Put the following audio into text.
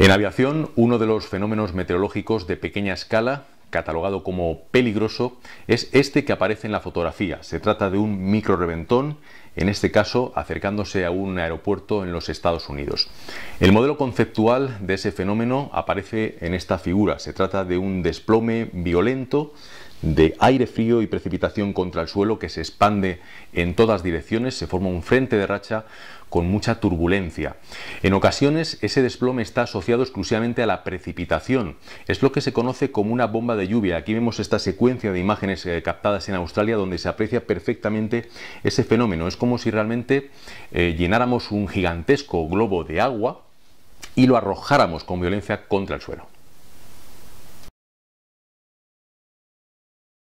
En aviación, uno de los fenómenos meteorológicos de pequeña escala catalogado como peligroso es este que aparece en la fotografía. Se trata de un micro reventón, en este caso acercándose a un aeropuerto en los Estados Unidos. El modelo conceptual de ese fenómeno aparece en esta figura. Se trata de un desplome violento de aire frío y precipitación contra el suelo que se expande en todas direcciones, se forma un frente de racha con mucha turbulencia. En ocasiones ese desplome está asociado exclusivamente a la precipitación. Es lo que se conoce como una bomba de lluvia. Aquí vemos esta secuencia de imágenes eh, captadas en Australia donde se aprecia perfectamente ese fenómeno. Es como si realmente eh, llenáramos un gigantesco globo de agua y lo arrojáramos con violencia contra el suelo.